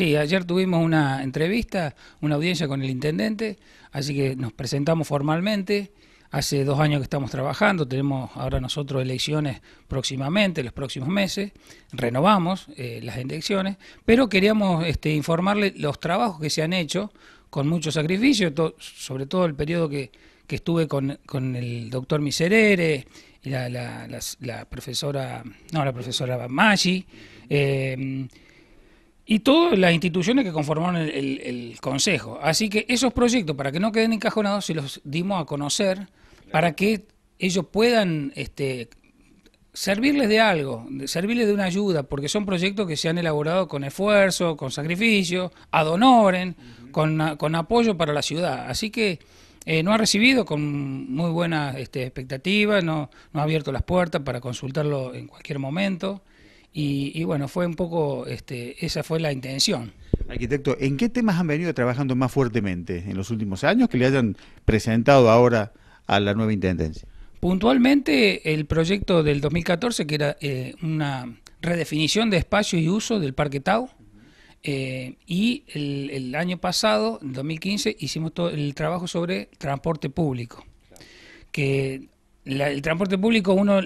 Sí, ayer tuvimos una entrevista, una audiencia con el intendente, así que nos presentamos formalmente. Hace dos años que estamos trabajando, tenemos ahora nosotros elecciones próximamente, los próximos meses, renovamos eh, las elecciones, pero queríamos este, informarle los trabajos que se han hecho con mucho sacrificio, sobre todo el periodo que, estuve con, el doctor Miserere, la, la, profesora, no, la profesora Maggi. Eh, y todas las instituciones que conformaron el, Consejo. Así que esos proyectos, para que no queden encajonados, se los dimos a conocer para que ellos puedan este, servirles de algo, servirles de una ayuda, porque son proyectos que se han elaborado con esfuerzo, con sacrificio, ad honorem, con, apoyo para la ciudad. Así que eh, no ha recibido con muy buena este, no, no ha abierto las puertas para consultarlo en cualquier momento. Y, bueno, fue un poco, este, esa fue la intención. Arquitecto, ¿en qué temas han venido trabajando más fuertemente en los últimos años que le hayan presentado ahora a la nueva Intendencia? Puntualmente el proyecto del 2014, que era eh, una redefinición de espacio y uso del Parque Tau, eh, y el, año pasado, en 2015, hicimos todo el trabajo sobre transporte público. Que el transporte público uno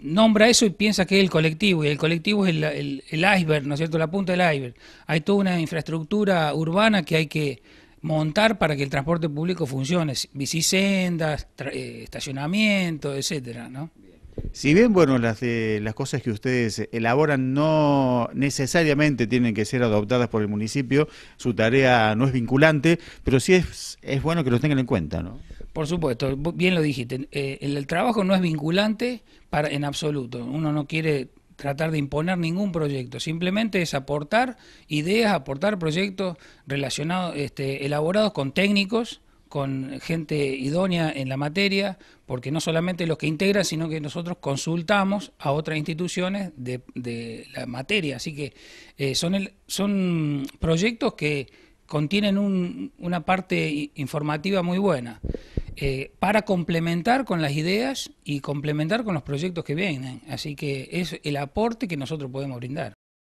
nombra eso y piensa que es el colectivo, y el colectivo es el, el, el, iceberg, ¿no es cierto? La punta del iceberg. Hay toda una infraestructura urbana que hay que montar para que el transporte público funcione, bicisendas, eh, estacionamiento, etcétera, ¿no? Si bien, bueno, las, las cosas que ustedes elaboran no necesariamente tienen que ser adoptadas por el municipio, su tarea no es vinculante, pero sí es, bueno que lo tengan en cuenta, ¿no? Por supuesto, bien lo dijiste, eh, el, trabajo no es vinculante para, en absoluto, uno no quiere tratar de imponer ningún proyecto, simplemente es aportar ideas, aportar proyectos relacionados, este, elaborados con técnicos, con gente idónea en la materia, porque no solamente los que integran, sino que nosotros consultamos a otras instituciones de, la materia. Así que eh, son, el, son proyectos que contienen una parte informativa muy buena, eh, para complementar con las ideas y complementar con los proyectos que vienen. Así que es el aporte que nosotros podemos brindar.